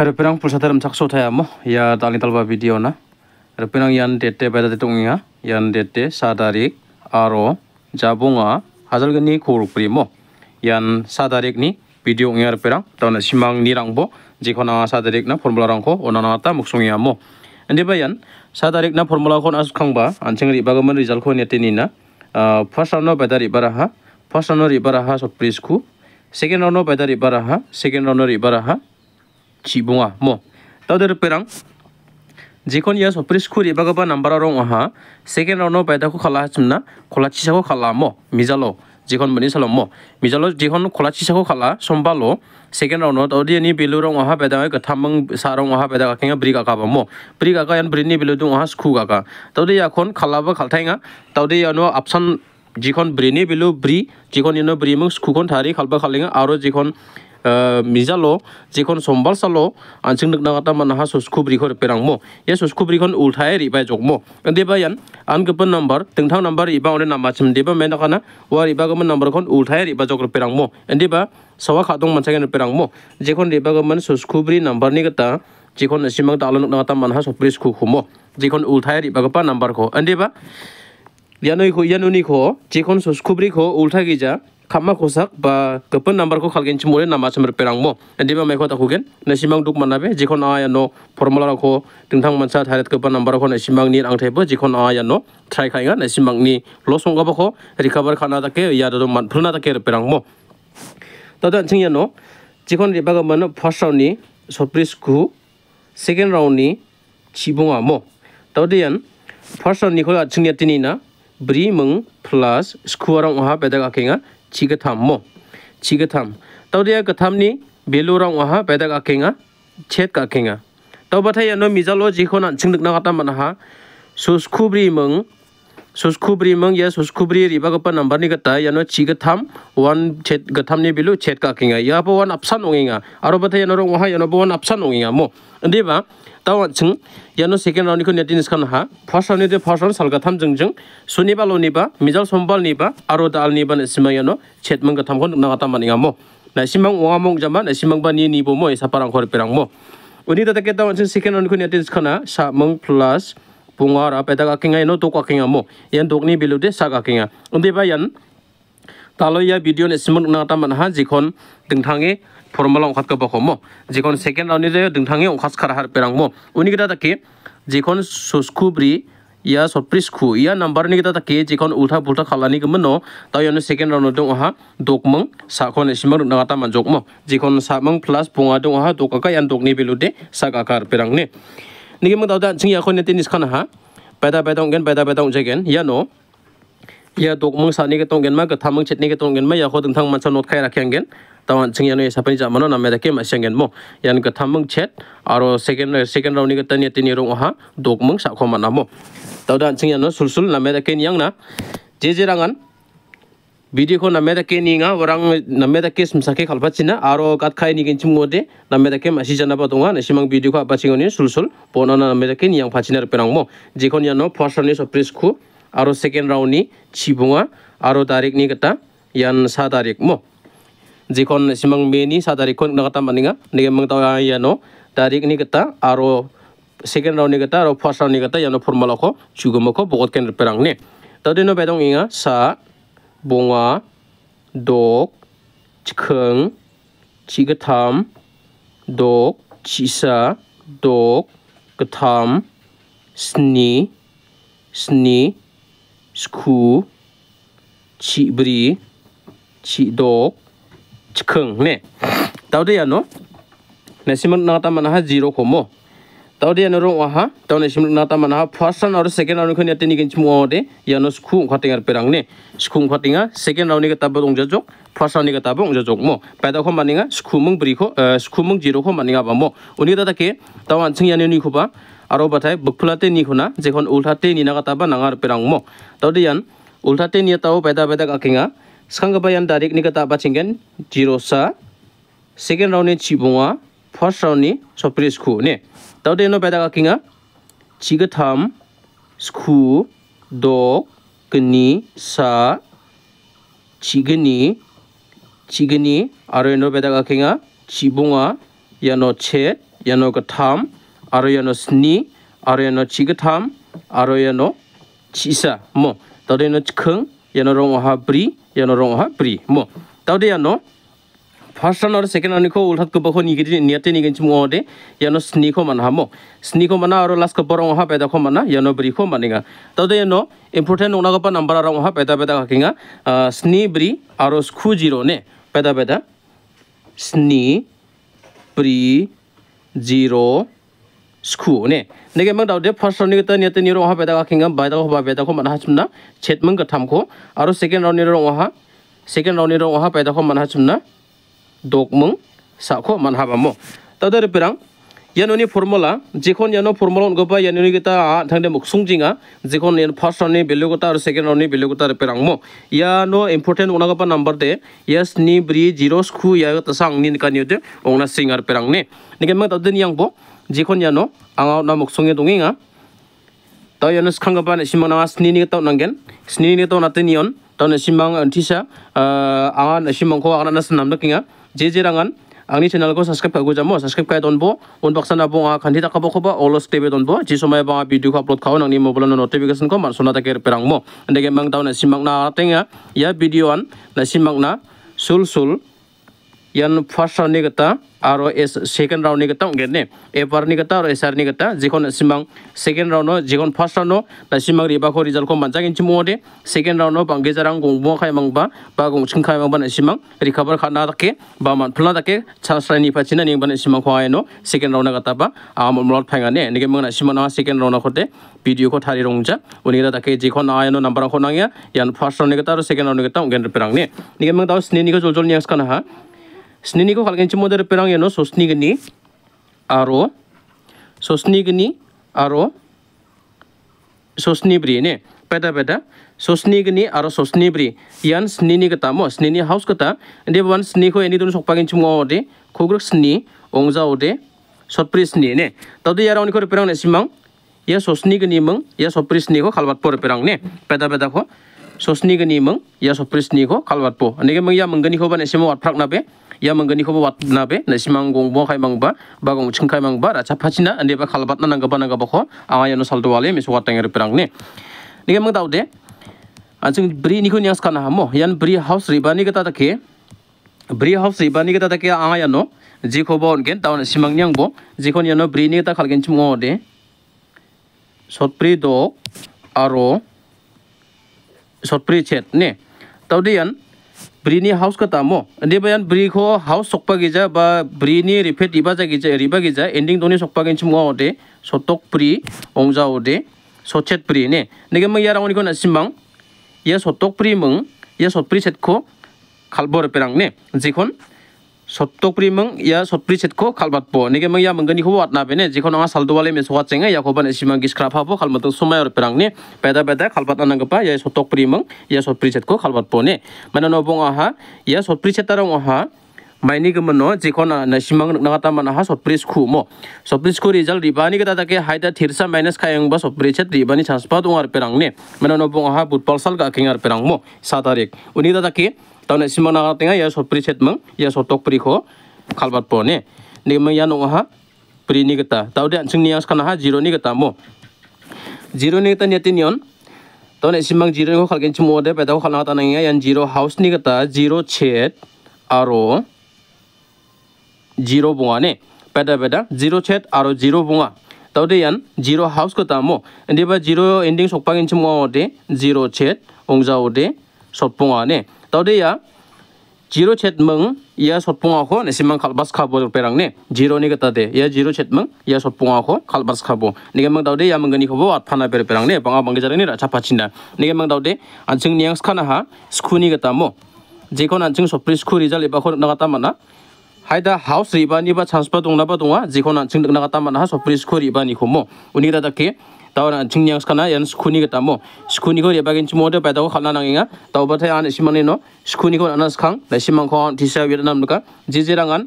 Ada pirang pulsa dalam cakso saya mo, ya tali talba video na. Ada pirang yang dete pada detung ya, yang dete sadarik aro jabunga hasil ni kuruk primo. Yang sadarik ni video ni ada pirang tahun simang ni rangbo. Jika na sadarik na formula rangko, orang nata muksung ya mo. Ini bayan sadarik na formula kon asuk kangba, anjing ri bagaimana result kon yati ni na. First round pada ri baraha, first round ri baraha surprise ku. Second round pada ri baraha, second round ri baraha chibunga mo tawder perang jekon ya so preschool e bagaba number rong aha second round no paida ko khala chumna khala chisa ko khala mo mizalo jekon bani salom mo mizalo jekon khala chisa ko khala sombalo second round no tawdi ni bilu rong aha paida ka thamang sarong aha paida ka kinga briga ka ba mo briga ka yan brini bilu du aha skhu ka ka tawdi ya khon khala ba khaltainga tawdi ya no option jekon brini bilu bri jekon ino bri mo skhu kon thari khalba khalinga aro jekon মিজালো যিখন সোমবার চালো আনসিং নাকা মানহা সুসখুব্রিখর পেরাম এ সুসখুব্রিখন উল্থায় রিবাই জগম দেবায়ন আন গপন নম্বর তিনথাম নম্বর ইবা অনে নাম্বার সিম দেবা মেন কানা ও রিবা গমন নম্বর খন উল্থায় রিবা জগর পেরাম এন্দেবা সবা খাদং মানসাগেন পেরাম যেখন রিবা গমন সুসখুব্রি নম্বর নি গতা যেখন সিমাং তালো নাকা মানহা সুপ্রিস খু খুমো যেখন উল্থায় রিবা গপা নম্বর খো এন্দেবা ইয়ানুই খো ইয়ানুনি খো যেখন সুসখুব্রি খো উল্থা গিজা khama khosak ba kapan number ko khalgen c h i m o l e nama s h a m r e perangmo ndiba m a khota khugen na simang duk manabe j i k o n a y a no formula ra ko tingthang mansa tharet kapan number ko na simang ni ang thaibo j i k o n a y a no try khainga na simang ni losong ga ba ko recover khana ta ke ya do man phulna ta ke perangmo tadan ching ya no j i k o n riba ga man first round ni surprise ku second round ni chibunga mo t a d i a n first round ni ko chingya tinina 브리멍 플러스 스쿠어랑 오하 베다가 갱아 chiga tham mo chiga tham tau dia ka tham ni belu rang wa ha peda ka kenga chet ka kenga tau ba thai no mizalo ji khona chingdik na kata man ha sus khubri mong sus khubri mong ya sus khubri ri ba ka pa number ni ka ta ya no chiga tham one chet ga tham ni belu chet ka kenga ya pa one option onginga aro ba thai no rang wa ha ya no ba one option onginga mo ande ba tawan chung yano second round ko neti niskan ha first round de first round salga tham jung jung suniba lo niba mijal sombal niba aro dal niba ne simang yano chetmang ga tham kon na ta maninga mo na simang wa mong jama na simang ba ni ni bo mo isa parang khor perang mo uni ta ke tawan chung second round ko neti niskan sa mong plus pungar apa ta ka kinga no to ka kinga mo yan dokni bilu de sa ka kinga undi ba yan talo ya video ne simang na ta man ha jikhon dingthange formula on Katka Bohomo, Zikon second on the Dintangi on Haskar Harperangmo, Unigataki, Zikon Suscubri, Yas or Prisku, Yan number Nigataki, Zikon Ulta Pulta Kalanigmano, Dion second on Doha, Dogmung, Sakon Shimur Nagatam and Jokmo, Zikon Samung plus Punga Doha, Dokaka and Dognibilude, Sagakar Perangne. Nigamada Zingakonetin is Kanaha, Beta Betongan, Beta Betong Jagan, Yano. Yeah, ya dok mung sani ke tong gen ma ka tham mung chetni ke tong gen ma ya khod thang man chanot khai rakhyang gen tawan ching yanu sa pani jamano na meda kem asyang gen mo yan ka tham mung chet aro second eh, second round ni ka tani ya tini ya ro ha dok mung sa kho ma na mo taw dan ching yanu sul sul na meda ken yang na je je rangan video ko na meda ken inga warang na meda kes msa ke khalpa china aro kat khai ni gen chim ngode na meda kem asi jana pa tonga na simang video ko pa chingoni sul sul pona na meda ken yang pa china perang mo je kon yanu first round ni so press khu aro second round ni chibunga aro tarik ni kata yan sa tarik mo jikon simang me ni sa tarik kon kata maninga nege mang tawa ya no tarik ni kata aro second round ni kata aro first round ni kata yan formula ko chugumo ko bogot ken perang ni tadi no bedong inga sa bunga dok chikeng chigatam dok chisa dok ketam sni sni 스쿠, 치브리, 치독, 치컹, 네. 따오데야노? 네, 심은 나타마나 하 지로 고모. 따오데야노 롱와하, 따오네 심은 나타마나 하 푸아산 어르 세겐 아노 그니 아테니 겐치 모어데, 야노 스쿠 과팅아 빼랑 네. 스쿠 과팅아 세겐 아오니가 따보 동저족, 푸아산이가 따보 동저족 모. 빼다 코마니가 스쿠 멍 브리코, 어, 스쿠 멍 지로 코마니가 바모. 오니가 다다케 따완 층야니니 코바. aro batai b u k p u l a t e ni k u n a j e k o n u l h a t e ni naga taba nangar perangmo todian u l h a t e ni t a u b e d a b e d a kakinga sangaba yan d a r e c ni kata bachingen j i r o sa second round ni c i b u n g a first round ni s o p r i s k u ne tode no b e d a kakinga chiga tham sku do kni sa chigni chigni aro no b e d a kakinga c i b u n g a yano chet yano katham aroyano sni aroyano chigtham aroyano chisa mo tadeno khang yano rong ha bri yano rong ha bri mo tadeno first round আৰু second ৰাউণ্ডখো উল্হাত কপখ নিগিৰি নিয়াতে নিগিনছি মুহতে ইয়ানো স্নিখো মানা হামো স্নিখো মানা আৰু লাষ্ট কপৰ অহা পেদাখো মানা ইয়ানো ব্ৰিখো মানিঙা তাতে ইয়ানো ইম্পৰ্টেণ্ট উনাগপা নাম্বাৰ আৰু অহা পেদা পেদা হাকিঙা স্নি ব্ৰি আৰু স্খু জিৰ' নে পেদা পেদা স্নি ব্ৰি জিৰ' school ne nege mang dawde first round ni ta ni ta ni ro ha beda kinga beda ho ba beda ko man ha chumna chet mang ka tham ko aro second round ni ro ha second round ni ro ha beda ko man ha chumna dok mang sa ko man ha ba mo ta da pirang yanoni formula jikhon yano formula on gopa yanoni kita thangde muksung jinga jikhon yan first round ni value kota aro second round ni value kota perang mo yano important ona gopa number de yes ni bri zero sku ya ta sang ni ka ni de ona singar perang ne nige mang ta den yang bo jikon yano ang out na muksonge eh, dunginga eh, tao yano skang kapan simang nangas ni ni tao nanggen ni ni tao natin yon tao na simang antisa ang na simang ko ang na nasa namdak nga jj rangan ang ni channel ko subscribe ka gujamo subscribe ka don po unbox na po nga kandita ka po ko ba allos tv don po jiso may bang video ko upload ka ng ni mobile na notification ko man sunata kaya perang mo ande kaya mang tao na simang na tinga ya video an na simang na sul sul yan first round ni kata aro es second round ni kata n g g e n ne epar ni kata aro esar ni kata jikon simang second round no jikon first round no da simang riba ko result ko manjangin chimo de second round no bangge jarang gongbo khai mangba ba g u n g ching khai mangba na simang recover khana a ke k ba man phula a ke k c h a n c rai ni pachina ni ban simang khwa no second round na kata ba am mlot phanga ne nige mangna simang na second round na khote video ko thari rongja unira da ke k jikon ayano number ko nangya yan first round ni kata aro second round ni kata n g g e n perang ne nige mang da sne ni ko jol jol ni as kana ha स्निनिखौ खालायगोनसै मदेर पेरांयानो सस्निगनि आरो सस्निगनि आरो सस्निब्रि ने पैदा पैदा सोस्निगनी और सोस्निब्री यान स्निनी कता मो स्निनी हाउस कता दे वन स्नी को एनी दोन सकपागिन चुमो स्नी ओंगजाओ दे सतप्रि स्नी ने तदो यार अनिखो पेरांग ने मंग या सतप्रि स्नी को खालबात पर ने पैदा पैदा को सोस्निगनी मंग या सतप्रि स्नी को खालबात पो अनेगे मंग या मंगनी को बने सिमो अटफ्राक ya mangani khoba wat na be na simang gong bo khai mang ba ba gong ching khai mang ba ra chapachi na ande ba khal bat na nang ba nang ba kho awa ya no sal wale mi so watang er prang ne ni ge mang dau de ansing bri ni khun yas kana mo yan bri house ribani ge ta ta ke bri house ribani ge ta ta ke awa ya no ji khoba on gen taun simang nyang bo ji khon ya no bri ni ta khal gen chim ngo de sotpri do aro sotpri chet ne taudian ব্ৰিনি house কটামো এনেবাইন ব্ৰিখো house চকপাগিজা বা ব্ৰিনি repeat ইবা জাগিজা এৰিবা গিজা এণ্ডিং দনি চকপাগিছে মোৱাওঁতে চতক প্ৰি অংজাও দে চচেট প্ৰি নে নেকি মই ইয়াৰ আমনিখন আছিমবাং ইয়াৰ চতক প্ৰি মং ইয়াৰ চতপ্ৰি চেটখো খালব ৰেপেৰাং নে যিখন সত্তকপুরি মং ইয়া সত্পুরি সেটক খালবাতপ নিগে মং ইয়া মঙ্গনি হব আটনা পেনে যখন আমার সালদোয়ালে মেসো আছেন ইয়াকোবান এসিমা গিসক্রাফ হব খালমত সময় আর পেরাং নে পেদা পেদা খালবাত আনাঙ্গপা ইয়া সত্তকপুরি মং ইয়া সত্পুরি সেটক খালবাতপ নে মানে নবং আহা ইয়া সত্পুরি সেটারং আহা mai ni gam no je khona na simang na ta man ha sot pris khu mo sot pris khu result ri bani kata ta ke haida thirsa minus kha yang ba sot pris chat ri bani chans pa dung ar perang ne mena no bung ha but palsal ka king ar perang mo sa tarik uni ta ta ke ta na simang na ta ya sot pris chat mang ya sot tok pri kho khalbat po ne ni mang ya no ha pri ni kata ta de ching ni as kana ha zero ni kata mo zero ni ta ni tin ta na simang zero ko khalgen chimo de pa ta ko khalna ta na ya yan zero house ni kata zero chat aro zero bunga ne. Pada pada zero chat atau zero bunga. Tahu deh yang zero house kita mo. Ini bah zero ending sok pangin cuma ode zero chat ongza ode sok bunga ne. Tahu deh ya zero chat meng ya sok bunga ko ne simang kalbas kabo perang ne. Zero ni kita deh ya zero chat meng ya sok bunga ko kalbas kabo. Nih kemang tahu deh ya mengani kabo at panah per perang ne. Bangga bangga jaring ni raja pacinda. Nih kemang tahu deh anjing ni yang skana ha skuni kita mo. Jika nanti sok pre school result, ibu aku nak kata mana? haida house ri bani ba transfer tong na ba tonga jikhona ching na ta man ha so police khori bani khomo uni da ta ke tawana chingyang skana yan skuni ga tamo skuni go yabagin chimo de pa da khala na nginga taw ba thai an simane no skuni go anas khang la simang khon tisa vietnam ka jije rangan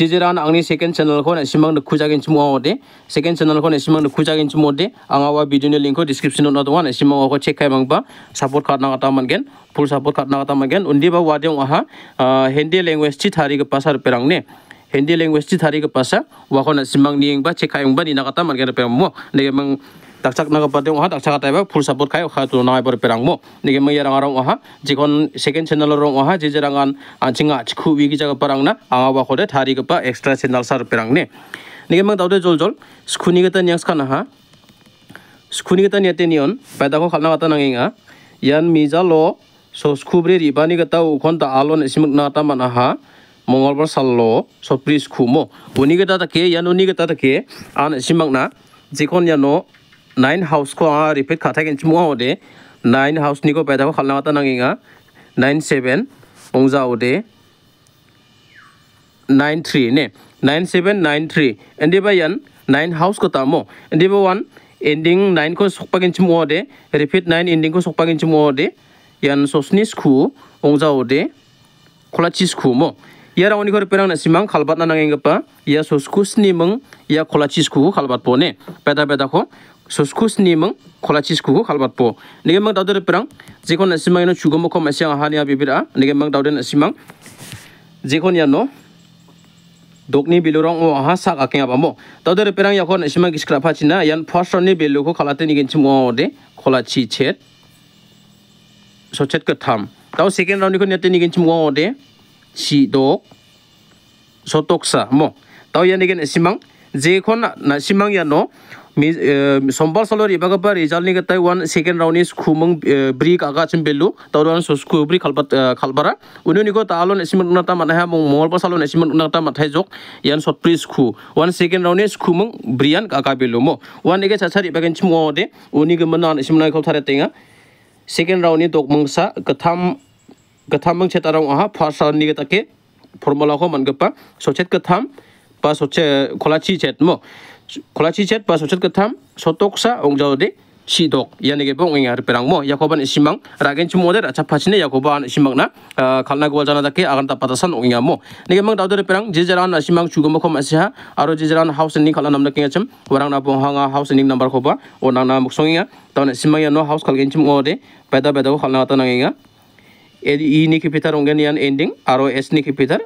jijiran angni second channel ko na simang de k u j a g i n chumo de second channel ko na simang de k u j a g i n chumo de anga wa video ni link ko description no do na simang ko check kai mangba support khat na a ta mangen full support khat na a ta mangen undi ba wa d i o n g aha hindi language chi thari ke pasar perang ne hindi language chi thari ke pasa r wa ko na simang ni yeng ba check kai mangba ni na kata mangen pe a n g mo ne mang dakchak na ga patem oha dakchak ta ba full support khai oha tu na ba perang mo ni ge meyarang arang oha jikon second channel rong oha je jerang an anchinga chiku wi gi jaga parang na anga ba khode thari ga pa extra channel sar perang ne ni ge mang daude jol jol skuni ga ta nyang skana ha skuni ga ta nyate nion paida ko khalna ga ta nang inga yan mi ja lo so skubri ri ba ni ga ta u khon ta alon simuk na ta man ha mongolbar sallo so pris khumo uni ga ta ta ke yan uni ga ta ta ke an simang na jikon ya no nine house को repeat खाथा गिन चुआ हो दे nine house निको पैदा को खालना वाता नंगी गा नाइन सेवन ऊंचा हो दे नाइन थ्री ने नाइन सेवन नाइन थ्री एंडी बाय यन नाइन हाउस को तामो एंडी बाय वन एंडिंग नाइन को सुपर गिन चुआ हो दे रिपीट नाइन एंडिंग को सुपर गिन चुआ हो दे यन सोसनिस कु ऊंचा हो दे कोलाचिस कु मो यार अपनी को रिपेयर करने सिमंग खालबात ना नंगी गप्पा या सोसकुस नी मंग या कोलाचिस कु खालबात पोने पैदा पैदा को soskus nimang k o l a chis k u k o k a l b a t po nige mang dawde perang jekon n asimang y no chugo m o k o m a s i a n g hania bibira nige mang dawde asimang jekon ya no dokni b i l u r o n g o ha sak akenga bamo dawde perang yakon asimang giskra p a c h i n a yan first ni b i l u ko k a l a t e nige chim o de k o l a chi chet so chet ka tham taw second round ni ko n a t e nige chim o de c h i dok so toksa mo taw yan nige asimang jekon n asimang ya no সম্বল চালৰ ইভাগৰ পৰা result নিগাই one second round ইজ খুমং ব্ৰিক আগাচিম বেলু তাৰ চচকু ব্ৰি খালপাত খালপাৰা উনিও নিগ তালন এচিমেণ্ট উন্নতা মানাহে মোক মঙলপৰ চালন এচিমেণ্ট উন্নতা মাথাই যোগ ইয়ান চটপ্ৰি স্কু ওৱান ছেকেণ্ড ৰাউণ্ড ইজ খুমং ব্ৰিয়ান আগা বেলু ম ওৱান নিগে চাৰ ইভাগে মদে উনি গমন এচিমেণ্ট নাই খালে টেঙা ছেকেণ্ড ৰাউণ্ড ইগ মংচা গথাম গথাম মং চেতাৰং অহা ফাৰ্ষ্ট ৰাউণ্ড নিগে তাকে ফৰ্মুলাখ মানগপা চচেত গথাম বা চচে খোলাচি চেত ম kolachi chat pa sochat katham sotok sa ong jaw de chi dok ya ne ge bong ing ar perang mo ya ko ban simang ragen chu moder acha phachine ya ko ban simang na eh, khalna gwal jana da ke agan ta patasan ong ya mo ne ge mang da dore perang je jaran simang chu gom khom asha aro je jaran house ning khalna nam na ke chem warang na bo hanga house ning number ko ba o na na muk songinga ta na simang ya no house khal gen chu mo de paida paida ko khalna ta na nga e e ni ki pitar ong gen yan ending aro s ni ki pitar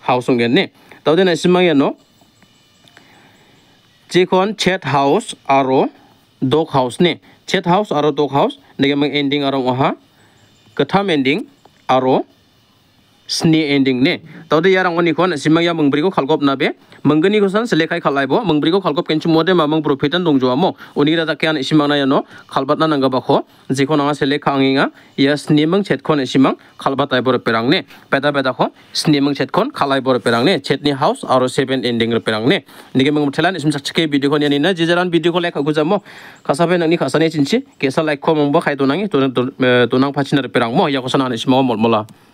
house ong gen ne ta de na simang ya no jekon chat house aro dog house ne chat house aro dog house nege ending aro aha katham ending aro sni ending ne tode yarang oni khon simang ya mangbri ko khalkop na be mangani ko san se lekhai khalai bo mangbri ko khalkop kenchu mode ma mang profit an dong jwa mo oni ra kyan simang na ya no khalbat na nanga ba kho jiko na se lekhangi nga yes ya ni mang chet khon simang khalbat ai bor perang ne peda peda kho sni mang chet khon khalai bor perang ne chet ni house aro seven ending ro perang ne nige mang thelan sim chak chake video khon ya ni na jijaran video ko lekha gujamo khasa be nangni khasa ne chinchi kesa like khom bo khai to nangi to to nang phachina ro perang mo ya ko sana ni simang mol mola